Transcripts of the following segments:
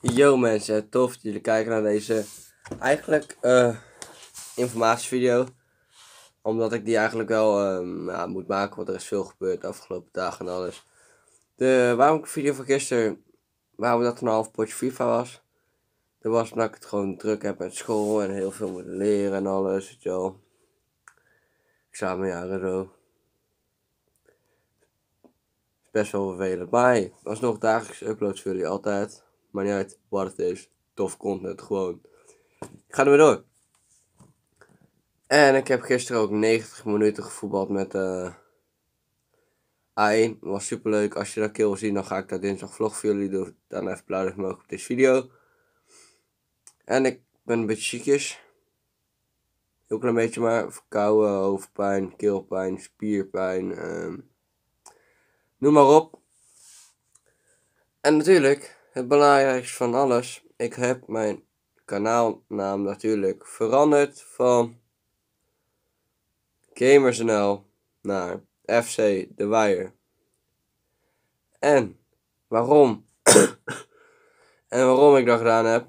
Yo mensen, tof dat jullie kijken naar deze eigenlijk uh, informatievideo. Omdat ik die eigenlijk wel ehm, ja, moet maken, want er is veel gebeurd de afgelopen dagen en alles. De, waarom ik de video van gisteren, waarom dat een half potje FIFA was. Dat was omdat ik het gewoon druk heb met school en heel veel moet leren en alles, weet je wel. Examenjaren zo. Best wel vervelend, maar hey, alsnog dagelijks uploads voor jullie altijd. Maar niet uit wat het is. Tof content, gewoon. Ik ga er maar door. En ik heb gisteren ook 90 minuten gevoetbald met uh, eh, A1. Was super leuk. Als je dat keer wil zien, dan ga ik dat dinsdag vlog voor jullie doen. Dan even blauw mogen op deze video. En ik ben een beetje ziekjes. Heel klein beetje maar. Verkouden, hoofdpijn, keelpijn, spierpijn. ehm noem maar op. En natuurlijk het belangrijkste van alles, ik heb mijn kanaalnaam natuurlijk veranderd van GamersNL naar FC De Wire. En waarom? en waarom ik dat gedaan heb,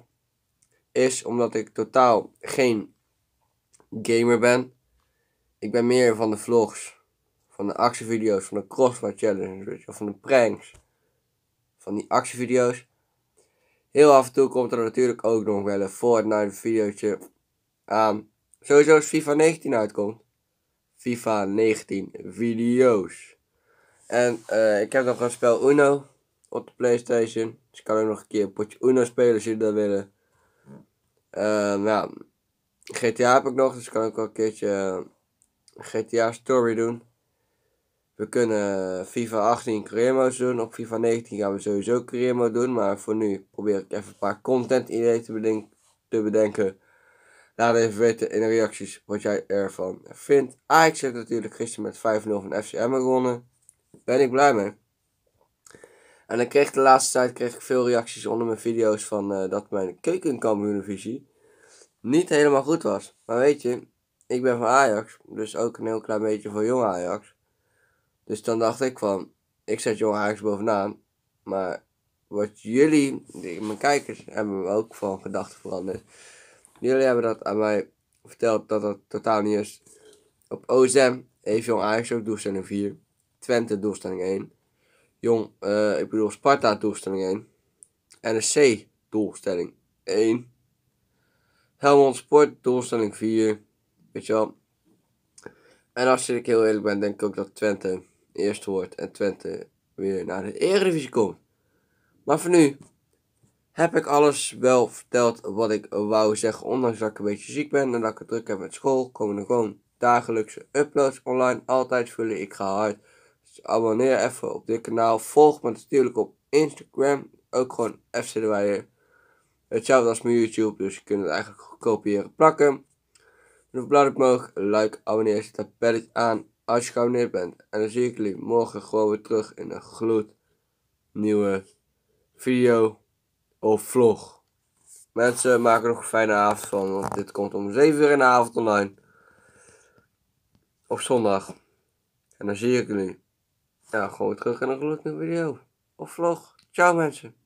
is omdat ik totaal geen gamer ben. Ik ben meer van de vlogs, van de actievideo's, van de crossbar challenges, of van de pranks. Van die actievideo's. Heel af en toe komt er natuurlijk ook nog wel een Fortnite videootje aan. Ehm, sowieso als FIFA 19 uitkomt. FIFA 19 video's. En eh, ik heb nog een spel Uno op de Playstation. Dus ik kan ook nog een keer een potje Uno spelen als jullie dat willen. nou, ehm, GTA heb ik nog, dus ik kan ook wel een keertje eh, GTA Story doen. We kunnen FIFA 18 career doen. Op FIFA 19 gaan we sowieso mode doen. Maar voor nu probeer ik even een paar content ideeën te, bedenken, Laat even weten in de reacties wat jij ervan vindt. Ajax heeft natuurlijk gisteren met 5-0 van FCM gewonnen. Ben ik blij mee. En dan kreeg de laatste tijd kreeg ik veel reacties onder mijn video's van eh, dat mijn keukenkampioenvisie niet helemaal goed was. Maar weet je, ik ben van Ajax, dus ook een heel klein beetje voor jong Ajax. Dus dan dacht ik van, ik zet Jong Ajax bovenaan. Maar wat jullie, mijn kijkers, hebben me ook van gedachten veranderd. Jullie hebben dat aan mij verteld dat dat totaal niet is. Op osm heeft Jong Ajax ook doelstelling 4. Twente doelstelling 1. Jong, uh, ik bedoel Sparta doelstelling 1. NSC doelstelling 1. Helmond Sport doelstelling 4. Weet je wel. En als ik heel eerlijk ben, denk ik ook dat Twente eerst wordt en Twente weer naar de Eredivisie komt. Maar voor nu heb ik alles wel verteld wat ik wou zeggen. Ondanks dat ik een beetje ziek ben en dat ik het druk heb met school, komen er gewoon dagelijkse uploads online. Altijd vullen ik ga hard. Dus abonneer even op dit kanaal. Volg me natuurlijk op Instagram. Ook gewoon FC de Hetzelfde als mijn YouTube, dus je kunt het eigenlijk kopiëren plakken. Doe ik mogelijk, like, abonneer, zet dat belletje aan als je geabonneerd bent. En dan zie ik jullie morgen gewoon weer terug in een gloednieuwe video of vlog. Mensen, maak er nog een fijne avond van, want dit komt om 7 uur in de avond online. Of zondag. En dan zie ik jullie. Ja, gewoon weer terug in een gloednieuwe video of vlog. Ciao mensen.